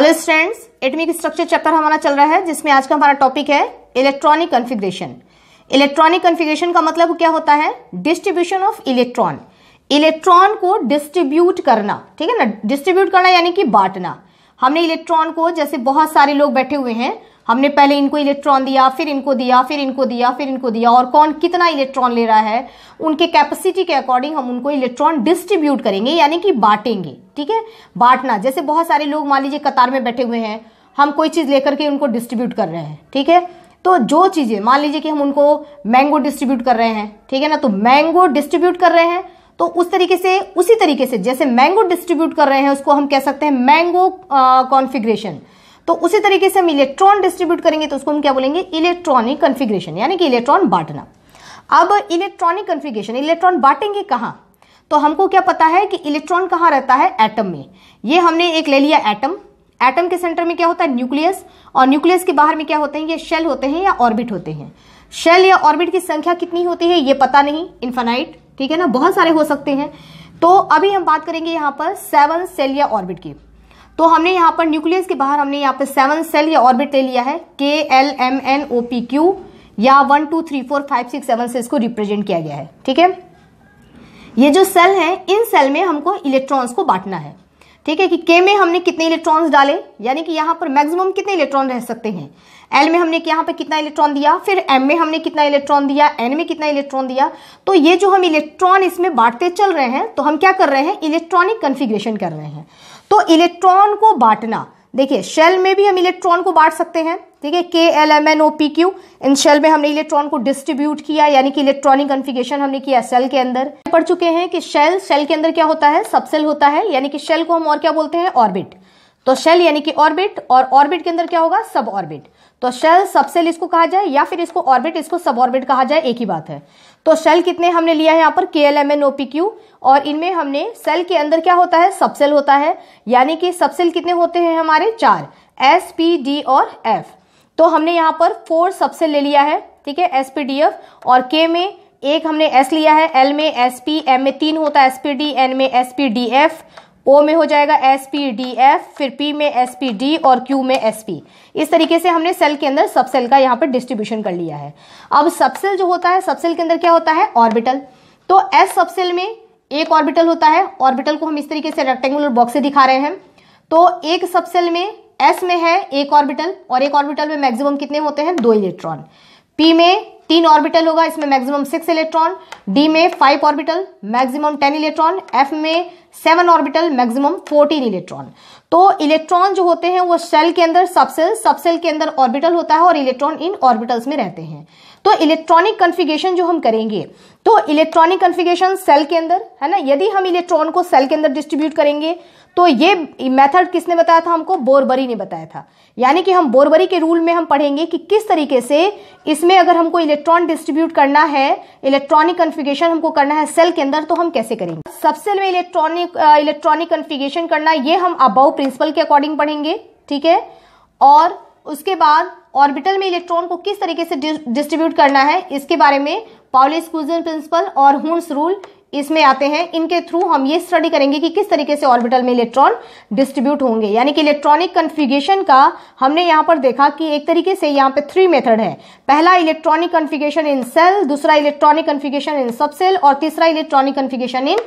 hello students atomic structure chapter हमारा चल रहा है जिसमें आज का हमारा टॉपिक है इलेक्ट्रॉनिक कन्फिग्रेशन इलेक्ट्रॉनिक कन्फिग्रेशन का मतलब क्या होता है डिस्ट्रीब्यूशन ऑफ इलेक्ट्रॉन इलेक्ट्रॉन को डिस्ट्रीब्यूट करना ठीक है ना डिस्ट्रीब्यूट करना यानी कि बांटना हमने इलेक्ट्रॉन को जैसे बहुत सारे लोग बैठे हुए हैं हमने पहले इनको इलेक्ट्रॉन दिया फिर इनको दिया फिर इनको दिया फिर इनको दिया और कौन कितना इलेक्ट्रॉन ले रहा है उनके कैपेसिटी के अकॉर्डिंग हम उनको इलेक्ट्रॉन डिस्ट्रीब्यूट करेंगे यानी कि बांटेंगे ठीक है बांटना जैसे बहुत सारे लोग मान लीजिए कतार में बैठे हुए हैं हम कोई चीज़ लेकर के उनको डिस्ट्रीब्यूट कर रहे हैं ठीक है तो जो चीज़ें मान लीजिए कि हम उनको मैंगो डिस्ट्रीब्यूट कर रहे हैं ठीक है ना तो मैंगो डिस्ट्रीब्यूट कर रहे हैं तो उस तरीके से उसी तरीके से जैसे मैंगो डिस्ट्रीब्यूट कर रहे हैं उसको हम कह सकते हैं मैंगो कॉन्फिग्रेशन uh, तो उसी तरीके से हम इलेक्ट्रॉन डिस्ट्रीब्यूट करेंगे तो उसको हम क्या बोलेंगे इलेक्ट्रॉनिक कन्फिग्रेशन यानी कि इलेक्ट्रॉन बांटना अब इलेक्ट्रॉनिक कन्फिग्रेशन इलेक्ट्रॉन बांटेंगे कहाँ तो हमको क्या पता है कि इलेक्ट्रॉन कहाँ रहता है एटम में ये हमने एक ले लिया एटम एटम के सेंटर में क्या होता है न्यूक्लियस और न्यूक्लियस के बाहर में क्या होते हैं ये शेल होते हैं या ऑर्बिट होते हैं शेल या ऑर्बिट की संख्या कितनी होती है ये पता नहीं इन्फानाइट ठीक है ना बहुत सारे हो सकते हैं तो अभी हम बात करेंगे यहाँ पर सेवन सेल या ऑर्बिट की तो हमने यहाँ पर न्यूक्लियस के बाहर हमने यहाँ पर सेवन सेल या ऑर्बिट ले लिया है K L M N O P Q या one two three four five six seven से इसको रिप्रेजेंट किया गया है ठीक है ये जो सेल है इन सेल में हमको इलेक्ट्रॉन्स को बांटना है ठीक है कि के में हमने कितने इलेक्ट्रॉन्स डाले यानी कि यहाँ पर मैक्सिमम कितने इलेक्ट्रॉन रह सकते हैं एल में हमने यहाँ पर कितना इलेक्ट्रॉन दिया फिर एम में हमने कितना इलेक्ट्रॉन दिया एन में कितना इलेक्ट्रॉन दिया तो ये जो हम इलेक्ट्रॉन इसमें बांटते चल रहे हैं तो हम क्या कर रहे हैं इलेक्ट्रॉनिक कन्फिग्रेशन कर रहे हैं तो इलेक्ट्रॉन को बांटना देखिए शेल में भी हम इलेक्ट्रॉन को बांट सकते हैं ठीक है K L M N O P Q in shell में हमने इलेक्ट्रॉन को डिस्ट्रीब्यूट किया यानी कि इलेक्ट्रॉनिक कन्फिगेशन हमने किया सेल के अंदर पढ़ चुके हैं कि शेल शेल के अंदर क्या होता है सबसेल होता है यानी कि शेल को हम और क्या बोलते हैं ऑर्बिट तो शेल यानी कि ऑर्बिट और ऑर्बिट के अंदर क्या होगा सब ऑर्बिट तो शेल सबसेल इसको कहा जाए या फिर इसको ऑर्बिट इसको सब ऑर्बिट कहा जाए एक ही बात है तो शेल कितने हमने लिया है यहाँ पर K L M N O P Q और इनमें हमने सेल के अंदर क्या होता है सबसेल होता है यानी कि सबसेल कितने होते हैं हमारे चार एस पी डी और एफ तो हमने यहाँ पर फोर सबसेल ले लिया है ठीक है एस पी डी एफ और के में एक हमने एस लिया है एल में एस पी एम में तीन होता है एस पी डी एन में S P D F O में हो जाएगा एस पी डी एफ फिर पी में एस पी डी और क्यू में एस पी इस तरीके से हमने सेल के अंदर सबसेल का यहाँ पर डिस्ट्रीब्यूशन कर लिया है अब सबसेल जो होता है सबसेल के अंदर क्या होता है ऑर्बिटल तो एस सबसेल में एक ऑर्बिटल होता है ऑर्बिटल को हम इस तरीके से रेक्टेंगुलर बॉक्स से दिखा रहे हैं तो एक सबसेल में एस में है एक ऑर्बिटल और एक ऑर्बिटल में मैक्सिमम कितने होते हैं दो इलेक्ट्रॉन पी में तीन ऑर्बिटल होगा इसमें मैक्सिमम सिक्स इलेक्ट्रॉन डी में five orbital maximum ten electron F में seven orbital maximum fourteen electron तो इलेक्ट्रॉन जो होते हैं वो सेल के अंदर सबसेल सबसेल के अंदर ऑर्बिटल होता है और इलेक्ट्रॉन इन ऑर्बिटल्स में रहते हैं तो इलेक्ट्रॉनिक कन्फिगेशन जो हम करेंगे तो इलेक्ट्रॉनिक कन्फिगेशन सेल के अंदर है ना यदि हम इलेक्ट्रॉन को सेल के अंदर डिस्ट्रीब्यूट करेंगे तो ये मेथड किसने बताया था हमको बोरबरी ने बताया था यानी कि हम बोरबरी के रूल में हम पढ़ेंगे कि किस तरीके से इसमें अगर हमको इलेक्ट्रॉन डिस्ट्रीब्यूट करना है इलेक्ट्रॉनिक कन्फिगेशन हमको करना है सेल के अंदर तो हम कैसे करेंगे सबसे में इलेक्ट्रॉनिक इलेक्ट्रॉनिक कन्फिगेशन करना ये हम अबाउ प्रिंसिपल के अकॉर्डिंग पढ़ेंगे ठीक है और उसके बाद ऑर्बिटल में इलेक्ट्रॉन को किस तरीके से डिस्ट्रीब्यूट करना है इसके बारे में पाउले स्कूजन प्रिंसिपल और हुंस रूल इसमें आते हैं इनके थ्रू हम ये स्टडी करेंगे कि किस तरीके से ऑर्बिटल में इलेक्ट्रॉन डिस्ट्रीब्यूट होंगे यानी कि इलेक्ट्रॉनिक कन्फिगेशन का हमने यहाँ पर देखा कि एक तरीके से यहाँ पे थ्री मेथड है पहला इलेक्ट्रॉनिक कन्फिगेशन इन सेल दूसरा electronic configuration in subshell और तीसरा इलेक्ट्रॉनिक कन्फिगेशन इन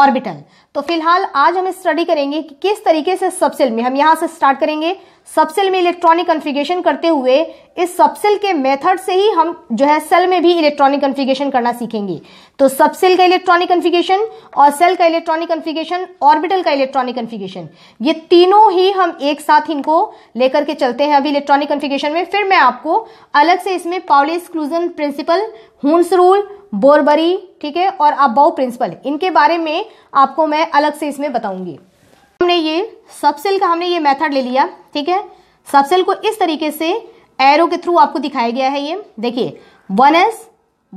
ऑर्बिटल तो फिलहाल आज हम स्टडी करेंगे कि किस तरीके से सबसेल में हम यहाँ से स्टार्ट करेंगे सबसेल में इलेक्ट्रॉनिक कन्फिगेशन करते हुए इस सबसेल के मेथड से ही हम जो है सेल में भी इलेक्ट्रॉनिक कन्फिगेशन करना सीखेंगे तो सबसेल का इलेक्ट्रॉनिक कन्फिगेशन और सेल का इलेक्ट्रॉनिक कन्फिगेशन ऑर्बिटल का इलेक्ट्रॉनिक कन्फिगेशन ये तीनों ही हम एक साथ इनको लेकर के चलते हैं अभी इलेक्ट्रॉनिक कन्फिगेशन में फिर मैं आपको अलग से इसमें Pauli exclusion principle Hund's rule Bohr Bury ठीक है और अबाउ प्रिंसिपल इनके बारे में आपको मैं अलग से इसमें बताऊंगी हमने ये सबसेल का हमने ये मेथड ले लिया ठीक है सबसेल को इस तरीके से एरो के थ्रू आपको दिखाया गया है ये देखिए वन एस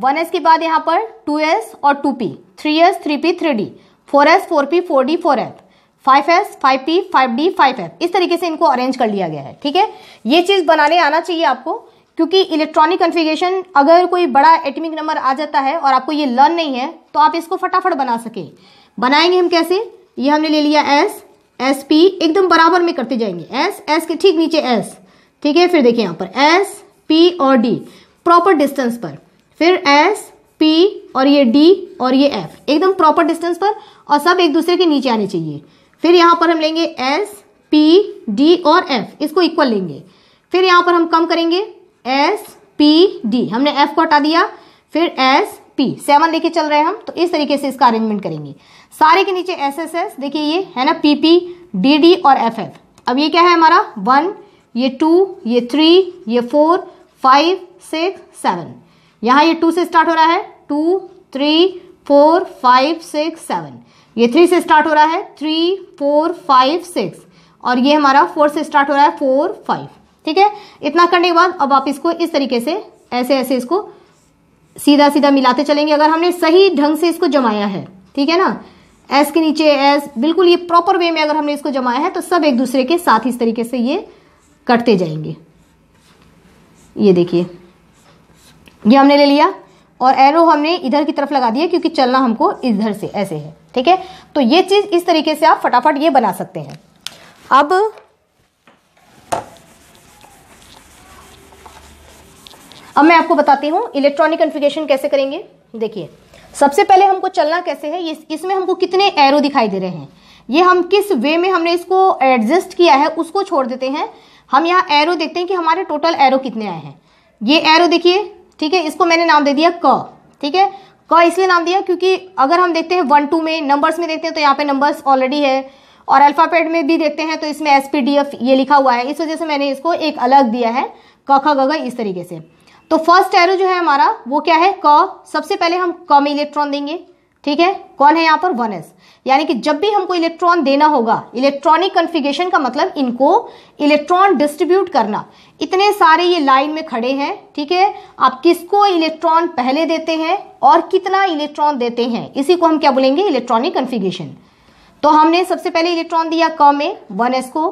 वन एस के बाद यहाँ पर टू एस और two p three s three p three d four s four p four d four f five s five p five d five f इस तरीके से इनको अरेंज कर लिया गया है ठीक है ये चीज़ बनाने आना चाहिए आपको क्योंकि इलेक्ट्रॉनिक कन्फिगेशन अगर कोई बड़ा एटमिक नंबर आ जाता है और आपको ये लर्न नहीं है तो आप इसको फटाफट बना सके बनाएंगे हम कैसे ये हमने ले लिया एस एस पी एकदम बराबर में करते जाएंगे एस एस के ठीक नीचे एस ठीक है फिर देखिए यहाँ पर एस पी और डी प्रॉपर डिस्टेंस पर फिर एस पी और ये डी और ये एफ एकदम प्रॉपर डिस्टेंस पर और सब एक दूसरे के नीचे आने चाहिए फिर यहाँ पर हम लेंगे एस पी डी और एफ इसको इक्वल लेंगे फिर यहाँ पर हम कम करेंगे एस पी डी हमने एफ को हटा दिया फिर एस पी सेवन लेके चल रहे हैं हम तो इस तरीके से इसका अरेंजमेंट करेंगे सारे के नीचे एस एस एस देखिए ये है ना पी पी डी डी और एफ एफ अब ये क्या है हमारा वन ये टू ये थ्री ये फोर फाइव सिक्स सेवन यहाँ ये टू से स्टार्ट हो रहा है two three four five six seven ये थ्री से स्टार्ट हो रहा है थ्री फोर फाइव सिक्स और ये हमारा फोर से स्टार्ट हो रहा है फोर फाइव ठीक है इतना करने के बाद अब आप इसको इस तरीके से ऐसे ऐसे इसको सीधा सीधा मिलाते चलेंगे अगर हमने सही ढंग से इसको जमाया है ठीक है ना एस के नीचे एस बिल्कुल ये प्रॉपर वे में अगर हमने इसको जमाया है तो सब एक दूसरे के साथ इस तरीके से ये कटते जाएंगे ये देखिए ये हमने ले लिया और एरो हमने इधर की तरफ लगा दिया क्योंकि चलना हमको इधर से ऐसे है ठीक है तो ये चीज़ इस तरीके से आप फटाफट ये बना सकते हैं अब अब मैं आपको बताती हूं इलेक्ट्रॉनिक कन्फिगेशन कैसे करेंगे देखिए सबसे पहले हमको चलना कैसे है ये इसमें हमको कितने एरो दिखाई दे रहे हैं ये हम किस वे में हमने इसको एडजस्ट किया है उसको छोड़ देते हैं हम यहाँ एरो देखते हैं कि हमारे टोटल एरो कितने आए हैं ये एरो देखिए ठीक है इसको मैंने नाम दे दिया क ठीक है क इसलिए नाम दिया क्योंकि अगर हम देखते हैं वन टू में नंबर्स में देखते हैं तो यहाँ पे नंबर्स ऑलरेडी है और अल्फ़ाबेट में भी देखते हैं तो इसमें एस ये लिखा हुआ है इस वजह से मैंने इसको एक अलग दिया है क ख ग इस तरीके से तो फर्स्ट एरो जो है हमारा वो क्या है क सबसे पहले हम क में इलेक्ट्रॉन देंगे ठीक है कौन है यहाँ पर वन एस यानी कि जब भी हमको इलेक्ट्रॉन देना होगा इलेक्ट्रॉनिक कन्फिगेशन का मतलब इनको इलेक्ट्रॉन डिस्ट्रीब्यूट करना इतने सारे ये लाइन में खड़े हैं ठीक है आप किसको इलेक्ट्रॉन पहले देते हैं और कितना इलेक्ट्रॉन देते हैं इसी को हम क्या बोलेंगे इलेक्ट्रॉनिक कन्फिगेशन तो हमने सबसे पहले इलेक्ट्रॉन दिया क में वन एस को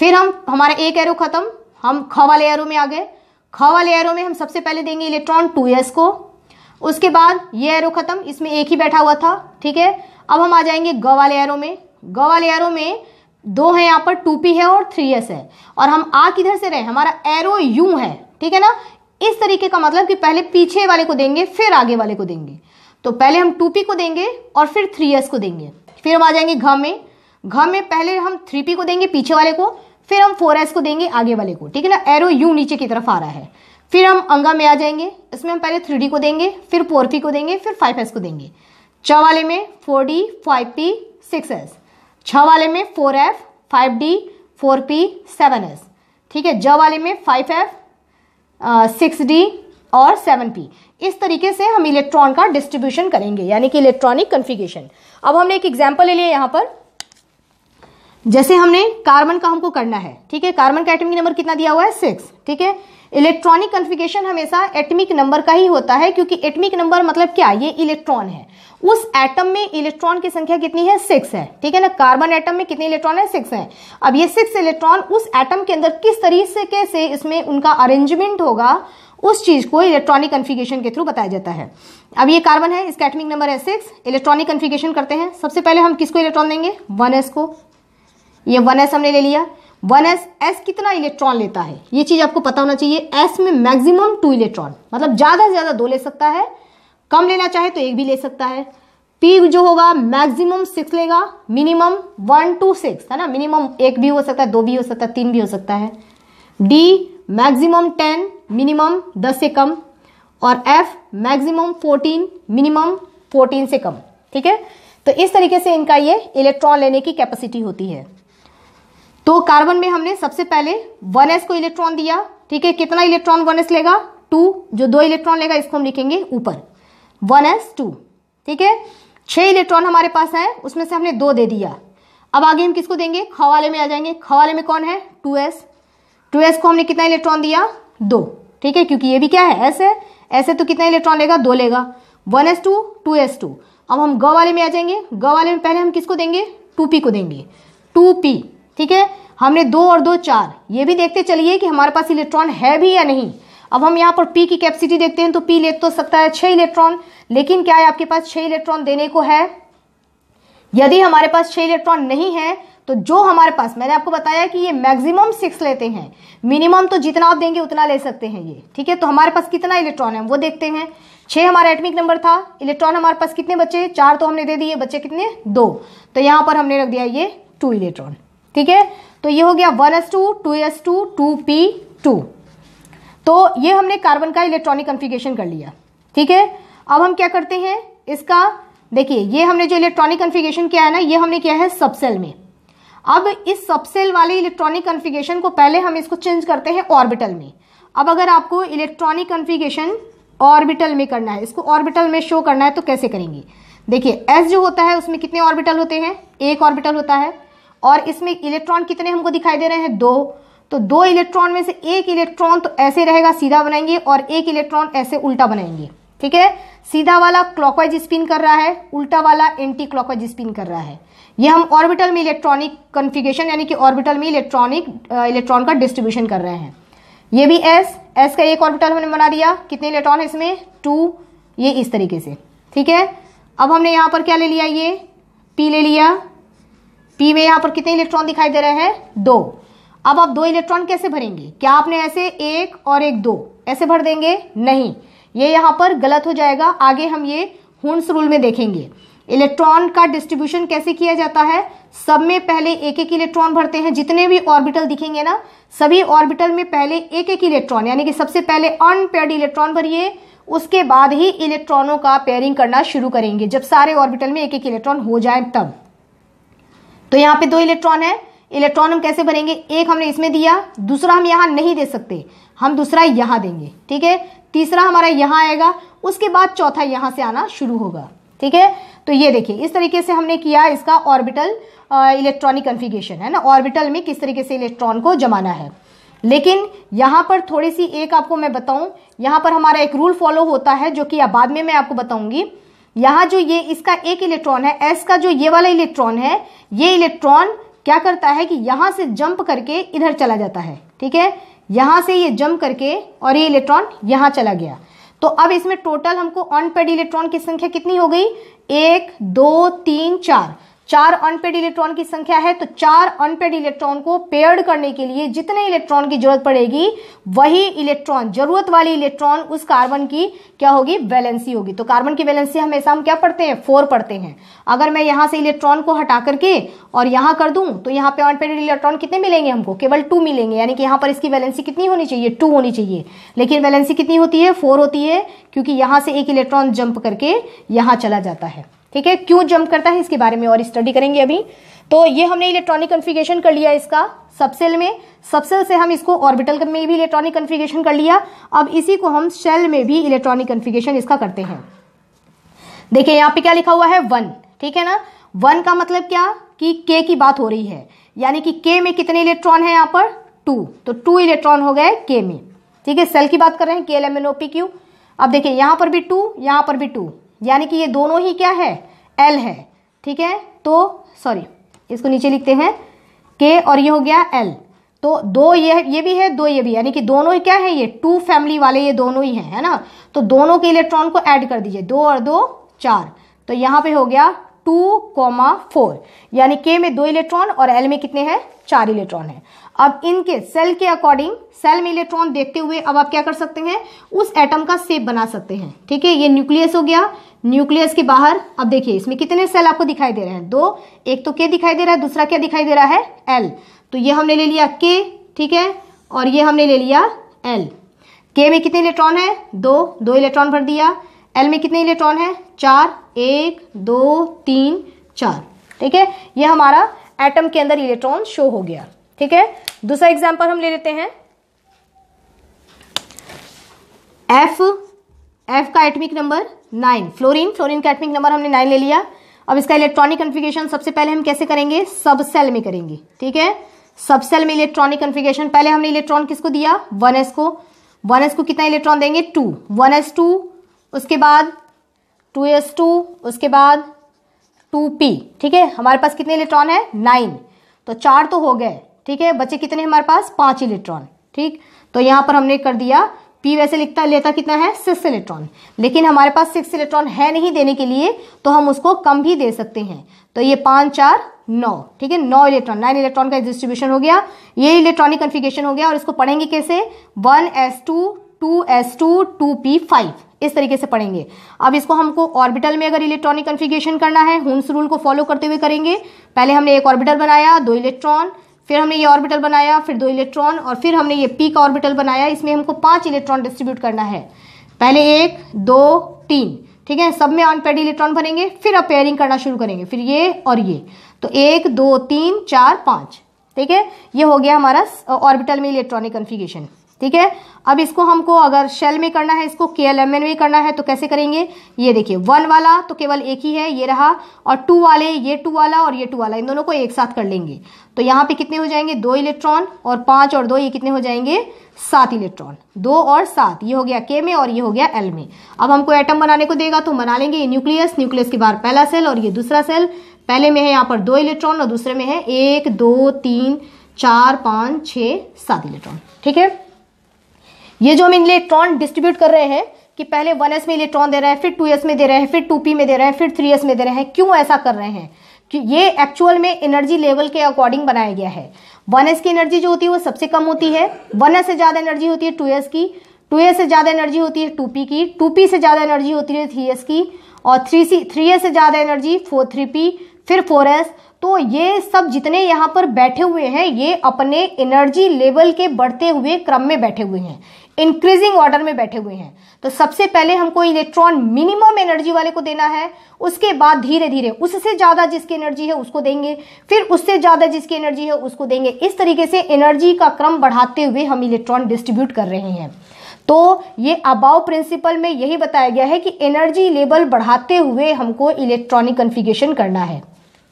फिर हम हमारा एक एरो खत्म हम ख वाले एरो में आ गए ख वाले एरो में हम सबसे पहले देंगे इलेक्ट्रॉन टू एस को उसके बाद ये एरो खत्म इसमें एक ही बैठा हुआ था ठीक है अब हम आ जाएंगे ग वाले एरो में ग वाले एरो में दो हैं यहाँ पर टू पी है और थ्री एस है और हम आ किधर से रहे हमारा एरो यू है ठीक है ना इस तरीके का मतलब कि पहले पीछे वाले को देंगे फिर आगे वाले को देंगे तो पहले हम टू पी को देंगे और फिर थ्री एस को देंगे फिर हम आ जाएंगे घ में घ में पहले हम थ्री पी को देंगे पीछे वाले को फिर हम फोर को देंगे आगे वाले को ठीक है ना एरो यू नीचे की तरफ आ रहा है फिर हम अंगा में आ जाएंगे इसमें हम पहले थ्री को देंगे फिर फोर को देंगे फिर फाइव को देंगे छ वाले में four d five p six s छ वाले में four f five d four p seven s ठीक है ज वाले में फाइव एफ सिक्स डी और सेवन पी इस तरीके से हम इलेक्ट्रॉन का डिस्ट्रीब्यूशन करेंगे यानी कि इलेक्ट्रॉनिक कन्फिगेशन अब हमने एक एग्जाम्पल ले लिया यहाँ पर जैसे हमने कार्बन का हमको करना है ठीक है कार्बन का एटमिक नंबर कितना दिया हुआ है सिक्स ठीक है इलेक्ट्रॉनिक कन्फिगेशन हमेशा एटमिक नंबर का ही होता है क्योंकि एटमिक नंबर मतलब क्या ये इलेक्ट्रॉन है उस एटम में इलेक्ट्रॉन की संख्या कितनी है सिक्स है ठीक है ना कार्बन एटम में कितने इलेक्ट्रॉन है सिक्स है अब ये सिक्स इलेक्ट्रॉन उस एटम के अंदर किस तरीके से इसमें उनका अरेंजमेंट होगा उस चीज़ को इलेक्ट्रॉनिक कन्फिगेशन के थ्रू बताया जाता है अब ये कार्बन है इसका एटमिक नंबर है सिक्स इलेक्ट्रॉनिक कन्फिगेशन करते हैं सबसे पहले हम किसको इलेक्ट्रॉन देंगे वन एस को ये वन एस हमने ले लिया वन एस एस कितना इलेक्ट्रॉन लेता है ये चीज़ आपको पता होना चाहिए एस में मैक्सिमम टू इलेक्ट्रॉन मतलब ज़्यादा से ज़्यादा दो ले सकता है कम लेना चाहे तो एक भी ले सकता है पी जो होगा मैक्सिमम सिक्स लेगा मिनिमम वन टू सिक्स है ना मिनिमम एक भी हो सकता है दो भी हो सकता है तीन भी हो सकता है डी मैक्सिमम टेन मिनिमम दस से कम और f maximum fourteen minimum fourteen से कम ठीक है तो इस तरीके से इनका ये इलेक्ट्रॉन लेने की कैपेसिटी होती है तो कार्बन में हमने सबसे पहले 1s को इलेक्ट्रॉन दिया ठीक है कितना इलेक्ट्रॉन 1s लेगा टू जो दो इलेक्ट्रॉन लेगा इसको हम लिखेंगे ऊपर 1s टू ठीक है छह इलेक्ट्रॉन हमारे पास है उसमें से हमने दो दे दिया अब आगे हम किसको देंगे खवाले में आ जाएंगे खवाले में कौन है टू एस टू एस को हमने कितना इलेक्ट्रॉन दिया दो ठीक है क्योंकि ये भी क्या है ऐसे ऐसे तो कितना इलेक्ट्रॉन लेगा दो लेगा one s two two s two अब हम ग वाले में आ जाएंगे ग वाले में पहले हम किसको देंगे टू पी को देंगे टू पी ठीक है हमने दो और दो चार ये भी देखते चलिए कि हमारे पास इलेक्ट्रॉन है भी या नहीं अब हम यहाँ पर पी की कैपेसिटी देखते हैं तो पी ले तो सकता है छः इलेक्ट्रॉन लेकिन क्या है आपके पास छः इलेक्ट्रॉन देने को है यदि हमारे पास छः इलेक्ट्रॉन नहीं है तो जो हमारे पास मैंने आपको बताया कि ये मैक्सिमम सिक्स लेते हैं मिनिमम तो जितना आप देंगे उतना ले सकते हैं ये ठीक है तो हमारे पास कितना इलेक्ट्रॉन है वो देखते हैं छः हमारा एटमिक नंबर था इलेक्ट्रॉन हमारे पास कितने बचे चार तो हमने दे दिए बच्चे कितने दो तो यहाँ पर हमने रख दिया ये टू इलेक्ट्रॉन ठीक है तो ये हो गया one s two two s two two p two तो ये हमने कार्बन का इलेक्ट्रॉनिक कन्फिगेशन कर लिया ठीक है अब हम क्या करते हैं इसका देखिए ये हमने जो इलेक्ट्रॉनिक कन्फिगेशन किया है ना ये हमने किया है सबसेल में अब इस सबसेल वाले इलेक्ट्रॉनिक कन्फिगेशन को पहले हम इसको चेंज करते हैं ऑर्बिटल में अब अगर आपको इलेक्ट्रॉनिक कन्फिगेशन ऑर्बिटल में करना है इसको ऑर्बिटल में शो करना है तो कैसे करेंगे देखिए एस जो होता है उसमें कितने ऑर्बिटल होते हैं एक ऑर्बिटल होता है और इसमें इलेक्ट्रॉन कितने हमको दिखाई दे रहे हैं दो तो दो इलेक्ट्रॉन में से एक इलेक्ट्रॉन तो ऐसे रहेगा सीधा बनाएंगे और एक इलेक्ट्रॉन ऐसे उल्टा बनाएंगे ठीक है सीधा वाला क्लॉकवाइज स्पिन कर रहा है उल्टा वाला एंटी क्लॉकवाइज स्पिन कर रहा है ये हम ऑर्बिटल में इलेक्ट्रॉनिक कन्फिगेशन यानी कि ऑर्बिटल में इलेक्ट्रॉनिक इलेक्ट्रॉन का डिस्ट्रीब्यूशन कर रहे हैं ये भी एस एस का एक ऑर्बिटल हमने बना दिया कितने इलेक्ट्रॉन है इसमें टू ये इस तरीके से ठीक है अब हमने यहाँ पर क्या ले लिया ये पी ले लिया पी में यहाँ पर कितने इलेक्ट्रॉन दिखाई दे रहे हैं दो अब आप दो इलेक्ट्रॉन कैसे भरेंगे क्या आपने ऐसे एक और एक दो ऐसे भर देंगे नहीं ये यहाँ पर गलत हो जाएगा आगे हम ये हुंस रूल में देखेंगे इलेक्ट्रॉन का डिस्ट्रीब्यूशन कैसे किया जाता है सब में पहले एक एक इलेक्ट्रॉन भरते हैं जितने भी ऑर्बिटल दिखेंगे ना सभी ऑर्बिटल में पहले एक एक इलेक्ट्रॉन यानी कि सबसे पहले अनपेड इलेक्ट्रॉन भरिए उसके बाद ही इलेक्ट्रॉनों का पेयरिंग करना शुरू करेंगे जब सारे ऑर्बिटल में एक एक इलेक्ट्रॉन हो जाए तब तो यहाँ पे दो इलेक्ट्रॉन है इलेक्ट्रॉन हम कैसे भरेंगे एक हमने इसमें दिया दूसरा हम यहाँ नहीं दे सकते हम दूसरा यहाँ देंगे ठीक है तीसरा हमारा यहाँ आएगा उसके बाद चौथा यहाँ से आना शुरू होगा ठीक है तो ये देखिए इस तरीके से हमने किया इसका ऑर्बिटल इलेक्ट्रॉनिक कन्फिगेशन है ना ऑर्बिटल में किस तरीके से इलेक्ट्रॉन को जमाना है लेकिन यहाँ पर थोड़ी सी एक आपको मैं बताऊँ यहाँ पर हमारा एक रूल फॉलो होता है जो कि बाद में मैं आपको बताऊँगी यहाँ जो ये इसका एक इलेक्ट्रॉन है एस का जो ये वाला इलेक्ट्रॉन है ये इलेक्ट्रॉन क्या करता है कि यहाँ से जंप करके इधर चला जाता है ठीक है यहाँ से ये जंप करके और ये इलेक्ट्रॉन यहाँ चला गया तो अब इसमें टोटल हमको ऑन पेड इलेक्ट्रॉन की संख्या कितनी हो गई एक दो तीन चार चार अनपेड इलेक्ट्रॉन की संख्या है तो चार अनपेड इलेक्ट्रॉन को पेयर्ड करने के लिए जितने इलेक्ट्रॉन की जरूरत पड़ेगी वही इलेक्ट्रॉन जरूरत वाली इलेक्ट्रॉन उस कार्बन की क्या होगी वैलेंसी होगी तो कार्बन की वैलेंसी हमेशा हम क्या पढ़ते हैं फोर पढ़ते हैं अगर मैं यहां से इलेक्ट्रॉन को हटा करके और यहां कर दू तो यहाँ पे अनपेड इलेक्ट्रॉन कितने मिलेंगे हमको केवल टू मिलेंगे यानी कि यहाँ पर इसकी वैलेंसी कितनी होनी चाहिए टू होनी चाहिए लेकिन वैलेंसी कितनी होती है फोर होती है क्योंकि यहां से एक इलेक्ट्रॉन जंप करके यहाँ चला जाता है ठीक है क्यों जंप करता है इसके बारे में और स्टडी करेंगे अभी तो ये हमने इलेक्ट्रॉनिक कन्फिगेशन कर लिया इसका सबसेल में सबसेल से हम इसको ऑर्बिटल में भी इलेक्ट्रॉनिक कन्फिगेशन कर लिया अब इसी को हम सेल में भी इलेक्ट्रॉनिक कन्फिगेशन इसका करते हैं देखिए यहाँ पे क्या लिखा हुआ है वन ठीक है ना वन का मतलब क्या कि के की बात हो रही है यानी कि के में कितने इलेक्ट्रॉन है यहाँ पर टू तो टू इलेक्ट्रॉन हो गए के में ठीक है सेल की बात कर रहे हैं K L M N O P Q अब देखिए यहाँ पर भी टू यहाँ पर भी टू यानी कि ये दोनों ही क्या है एल है ठीक है तो सॉरी इसको नीचे लिखते हैं के और ये हो गया एल तो दो ये ये भी है दो ये भी यानी कि दोनों ही क्या है ये टू फैमिली वाले ये दोनों ही हैं है ना तो दोनों के इलेक्ट्रॉन को ऐड कर दीजिए दो और दो चार तो यहाँ पे हो गया टू कोमा फोर यानी के में दो इलेक्ट्रॉन और एल में कितने हैं चार इलेक्ट्रॉन हैं अब इनके सेल के अकॉर्डिंग सेल में इलेक्ट्रॉन देखते हुए अब आप क्या कर सकते हैं उस एटम का सेप बना सकते हैं ठीक है ये न्यूक्लियस हो गया न्यूक्लियस के बाहर अब देखिए इसमें कितने सेल आपको दिखाई दे रहे हैं दो एक तो के दिखाई दे रहा है दूसरा क्या दिखाई दे रहा है एल तो ये हमने ले लिया के ठीक है और ये हमने ले लिया एल के में कितने इलेक्ट्रॉन है दो दो इलेक्ट्रॉन भर दिया एल में कितने इलेक्ट्रॉन है चार एक दो तीन चार ठीक है ये हमारा एटम के अंदर इलेक्ट्रॉन शो हो गया ठीक है दूसरा एग्जाम्पल हम ले लेते हैं एफ एफ का atomic number nine fluorine fluorine का एटमिक नंबर हमने नाइन ले लिया अब इसका इलेक्ट्रॉनिक कन्फिगेशन सबसे पहले हम कैसे करेंगे सब सेल में करेंगे ठीक है सब सेल में इलेक्ट्रॉनिक कन्फिगेशन पहले हमने इलेक्ट्रॉन किसको दिया वन एस को वन एस को कितना इलेक्ट्रॉन देंगे टू वन एस टू उसके बाद टू एस टू उसके बाद टू पी ठीक है हमारे पास कितने इलेक्ट्रॉन है नाइन तो चार तो हो गए ठीक है बचे कितने हमारे पास पांच इलेक्ट्रॉन ठीक तो यहां पर हमने कर दिया पी वैसे लिखता लेता कितना है सिक्स इलेक्ट्रॉन लेकिन हमारे पास सिक्स इलेक्ट्रॉन है नहीं देने के लिए तो हम उसको कम भी दे सकते हैं तो ये पांच चार नौ ठीक है नौ इलेक्ट्रॉन नाइन इलेक्ट्रॉन का डिस्ट्रीब्यूशन हो गया ये इलेक्ट्रॉनिक कन्फिगेशन हो गया और इसको पढ़ेंगे कैसे one s two two s two two p five इस तरीके से पढ़ेंगे अब इसको हमको ऑर्बिटल में अगर इलेक्ट्रॉनिक कन्फिगेशन करना है हुंस रूल को फॉलो करते हुए करेंगे पहले हमने एक ऑर्बिटल बनाया दो इलेक्ट्रॉन फिर हमने ये ऑर्बिटल बनाया फिर दो इलेक्ट्रॉन और फिर हमने ये पी का ऑर्बिटल बनाया इसमें हमको पांच इलेक्ट्रॉन डिस्ट्रीब्यूट करना है पहले एक दो तीन ठीक है सब में अनपेड इलेक्ट्रॉन भरेंगे फिर अब पेयरिंग करना शुरू करेंगे फिर ये और ये तो एक दो तीन चार पाँच ठीक है ये हो गया हमारा ऑर्बिटल uh, में इलेक्ट्रॉनिक कन्फिगेशन ठीक है अब इसको हमको अगर शेल में करना है इसको के एल एम एन में करना है तो कैसे करेंगे ये देखिए वन वाला तो केवल एक ही है ये रहा और टू वाले ये टू वाला और ये टू वाला इन दोनों को एक साथ कर लेंगे तो यहाँ पे कितने हो जाएंगे दो इलेक्ट्रॉन और पाँच और दो ये कितने हो जाएंगे सात इलेक्ट्रॉन दो और सात ये हो गया के में और ये हो गया एल में अब हमको एटम बनाने को देगा तो बना लेंगे ये न्यूक्लियस न्यूक्लियस के बाहर पहला सेल और ये दूसरा सेल पहले में है यहाँ पर दो इलेक्ट्रॉन और दूसरे में है एक दो तीन चार पाँच छः सात इलेक्ट्रॉन ठीक है ये जो हम इलेक्ट्रॉन डिस्ट्रीब्यूट कर रहे हैं कि पहले 1s में इलेक्ट्रॉन दे रहे हैं फिर 2s में दे रहे हैं फिर 2p में दे रहे हैं फिर 3s में दे रहे हैं क्यों ऐसा कर रहे हैं कि ये एक्चुअल में एनर्जी लेवल के अकॉर्डिंग बनाया गया है 1s की एनर्जी जो होती है वो सबसे कम होती है 1s से ज़्यादा एनर्जी होती है 2s की 2s से ज़्यादा एनर्जी होती है 2p की 2p से ज़्यादा एनर्जी होती है 3s की और 3c 3s से ज़्यादा एनर्जी 4 3p फिर फोरेस तो ये सब जितने यहाँ पर बैठे हुए हैं ये अपने एनर्जी लेवल के बढ़ते हुए क्रम में बैठे हुए हैं इंक्रीजिंग ऑर्डर में बैठे हुए हैं तो सबसे पहले हमको इलेक्ट्रॉन मिनिमम एनर्जी वाले को देना है उसके बाद धीरे धीरे उससे ज़्यादा जिसकी एनर्जी है उसको देंगे फिर उससे ज़्यादा जिसकी एनर्जी है उसको देंगे इस तरीके से एनर्जी का क्रम बढ़ाते हुए हम इलेक्ट्रॉन डिस्ट्रीब्यूट कर रहे हैं तो ये अबाव प्रिंसिपल में यही बताया गया है कि एनर्जी लेवल बढ़ाते हुए हमको इलेक्ट्रॉनिक कन्फिगेशन करना है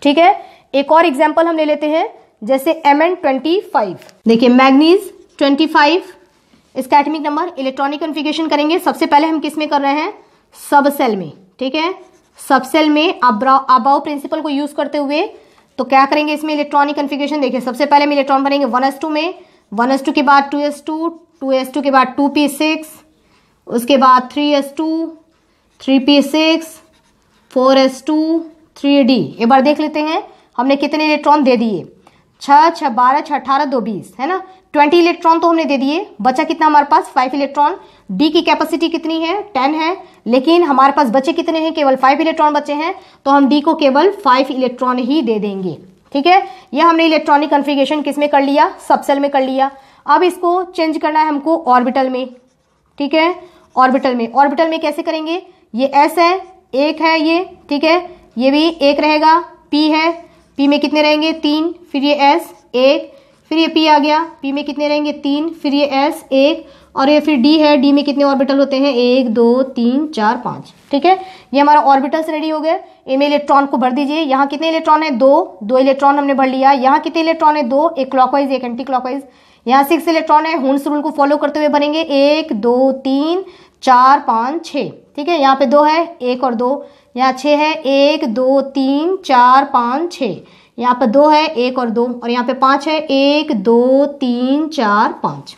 ठीक है एक और एग्जाम्पल हम ले लेते हैं जैसे एम एन ट्वेंटी फाइव देखिए मैग्नीज ट्वेंटी फाइव इसका एटमिक नंबर इलेक्ट्रॉनिक कन्फिगेशन करेंगे सबसे पहले हम किस में कर रहे हैं सब सेल में ठीक है सब सेल में अबाव प्रिंसिपल को यूज करते हुए तो क्या करेंगे इसमें इलेक्ट्रॉनिक कन्फिगेशन देखिए सबसे पहले हम इलेक्ट्रॉन बनेंगे वन एस टू में वन एस टू के बाद two s two two s two के बाद टू पी सिक्स उसके बाद three s two three p six four s two three d एक बार देख लेते हैं हमने कितने इलेक्ट्रॉन दे दिए छः छः बारह छः अठारह दो बीस है ना ट्वेंटी इलेक्ट्रॉन तो हमने दे दिए बचा कितना हमारे पास फाइव इलेक्ट्रॉन डी की कैपेसिटी कितनी है टेन है लेकिन हमारे पास बचे कितने हैं केवल फाइव इलेक्ट्रॉन बचे हैं तो हम डी को केवल फाइव इलेक्ट्रॉन ही दे देंगे ठीक है ये हमने इलेक्ट्रॉनिक कन्फिगेशन किस में कर लिया सबसेल में कर लिया अब इसको चेंज करना है हमको ऑर्बिटल में ठीक है ऑर्बिटल में ऑर्बिटल में कैसे करेंगे ये एस है एक है ये ठीक है ये भी एक रहेगा पी है पी में कितने रहेंगे तीन फिर ये एस एक फिर ये पी आ गया पी में कितने रहेंगे तीन फिर ये एस एक और ये फिर डी है डी में कितने ऑर्बिटल होते हैं एक दो तीन चार पाँच ठीक है ये हमारा ऑर्बिटल्स रेडी हो गए में इलेक्ट्रॉन को भर दीजिए यहाँ कितने इलेक्ट्रॉन है दो दो इलेक्ट्रॉन हमने भर लिया यहाँ कितने इलेक्ट्रॉन है दो एक क्लॉकवाइज एक एंटी क्लॉकवाइज यहाँ सिक्स इलेक्ट्रॉन है हुंस रूल को फॉलो करते हुए भरेंगे एक दो तीन चार पाँच छः ठीक है यहाँ पे दो है एक और दो यहाँ छः है एक दो तीन चार पाँच छः यहाँ पर दो है एक और दो और यहाँ पे पाँच है एक दो तीन चार पाँच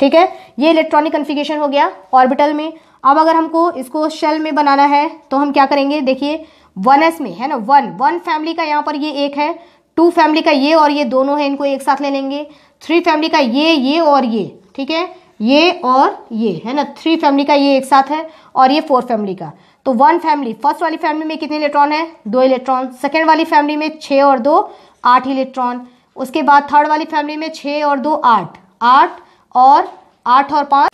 ठीक है ये इलेक्ट्रॉनिक कन्फिगेशन हो गया ऑर्बिटल में अब अगर हमको इसको शेल में बनाना है तो हम क्या करेंगे देखिए वन एस में है ना वन वन फैमिली का यहाँ पर ये एक है टू फैमिली का ये और ये दोनों है इनको एक साथ ले लेंगे थ्री फैमिली का ये ये और ये ठीक है ये और ये है ना थ्री फैमिली का ये एक साथ है और ये फोर फैमिली का तो वन फैमिली फर्स्ट वाली फैमिली में कितने इलेक्ट्रॉन है दो इलेक्ट्रॉन सेकेंड वाली फैमिली में छः और दो आठ इलेक्ट्रॉन उसके बाद थर्ड वाली फैमिली में छः और दो आठ आठ और आठ और पाँच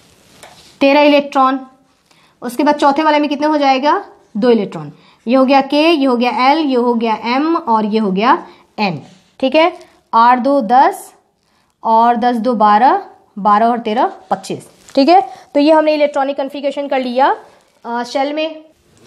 तेरह इलेक्ट्रॉन उसके बाद चौथे वाले में कितने हो जाएगा दो इलेक्ट्रॉन ये हो गया के ये हो गया एल ये हो गया एम और ये हो गया एन ठीक है आठ दो दस और दस दो बारह बारह और तेरह पच्चीस ठीक है तो ये हमने इलेक्ट्रॉनिक कन्फिगेशन कर लिया शेल में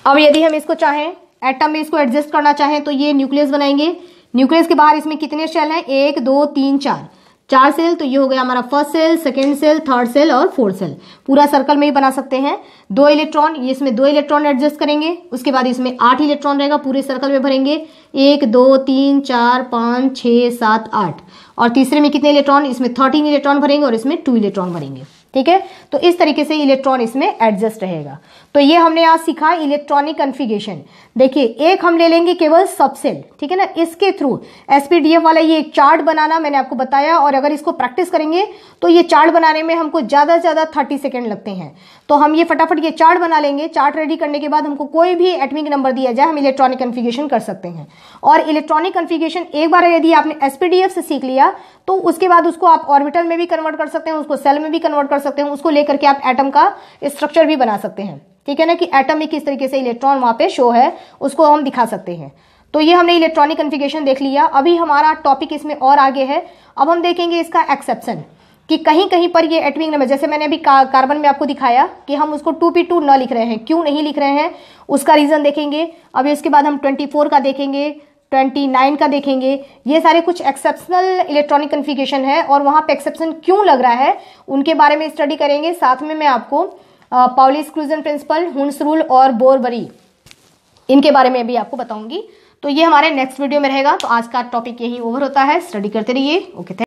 अब यदि हम इसको चाहें एटम में इसको एडजस्ट करना चाहें तो ये न्यूक्लियस बनाएंगे न्यूक्लियस के बाहर इसमें कितने सेल हैं एक दो तीन चार चार सेल तो ये हो गया हमारा first shell second shell third shell और फोर्थ सेल पूरा सर्कल में ही बना सकते हैं दो इलेक्ट्रॉन ये इसमें दो इलेक्ट्रॉन एडजस्ट करेंगे उसके बाद इसमें आठ इलेक्ट्रॉन रहेगा पूरे सर्कल में भरेंगे एक दो तीन चार पाँच छः सात आठ और तीसरे में कितने इलेक्ट्रॉन इसमें थर्टीन इलेक्ट्रॉन भरेंगे और इसमें टू इलेक्ट्रॉन भरेंगे ठीक है तो इस तरीके से इलेक्ट्रॉन इसमें एडजस्ट रहेगा तो ये हमने आज सीखा इलेक्ट्रॉनिक कन्फिगेशन देखिए एक हम ले लेंगे केवल सबसेल ठीक है ना इसके थ्रू एसपीडीएफ वाला ये एक चार्ट बनाना मैंने आपको बताया और अगर इसको प्रैक्टिस करेंगे तो ये चार्ट बनाने में हमको ज़्यादा से ज़्यादा थर्टी सेकेंड लगते हैं तो हम ये फटाफट ये चार्ट बना लेंगे चार्ट रेडी करने के बाद हमको कोई भी एटमिक नंबर दिया जाए हम इलेक्ट्रॉनिक कन्फिगेशन कर सकते हैं और इलेक्ट्रॉनिक कन्फिगेशन एक बार यदि आपने एस से सीख लिया तो उसके बाद उसको आप ऑर्बिटल में भी कन्वर्ट कर सकते हैं उसको सेल में भी कन्वर्ट कर सकते हैं उसको लेकर के आप एटम का स्ट्रक्चर भी बना सकते हैं ठीक है ना कि एटम में किस तरीके से इलेक्ट्रॉन वहाँ पे शो है उसको हम दिखा सकते हैं तो ये हमने इलेक्ट्रॉनिक कन्फिगेशन देख लिया अभी हमारा टॉपिक इसमें और आगे है अब हम देखेंगे इसका एक्सेप्शन कि कहीं कहीं पर ये एटमिक नंबर जैसे मैंने अभी का, कार्बन में आपको दिखाया कि हम उसको टू पी टू न लिख रहे हैं क्यों नहीं लिख रहे हैं उसका रीज़न देखेंगे अभी उसके बाद हम ट्वेंटी फोर का देखेंगे ट्वेंटी नाइन का देखेंगे ये सारे कुछ एक्सेप्शनल इलेक्ट्रॉनिक कन्फिगेशन है और वहाँ पे एक्सेप्शन क्यों लग रहा है उनके बारे में स्टडी करेंगे साथ में मैं आपको Pauli exclusion principle Hund's rule और बोरबरी इनके बारे में भी आपको बताऊंगी तो ये हमारे नेक्स्ट वीडियो में रहेगा तो आज का टॉपिक यही ओवर होता है स्टडी करते रहिए ओके थैंक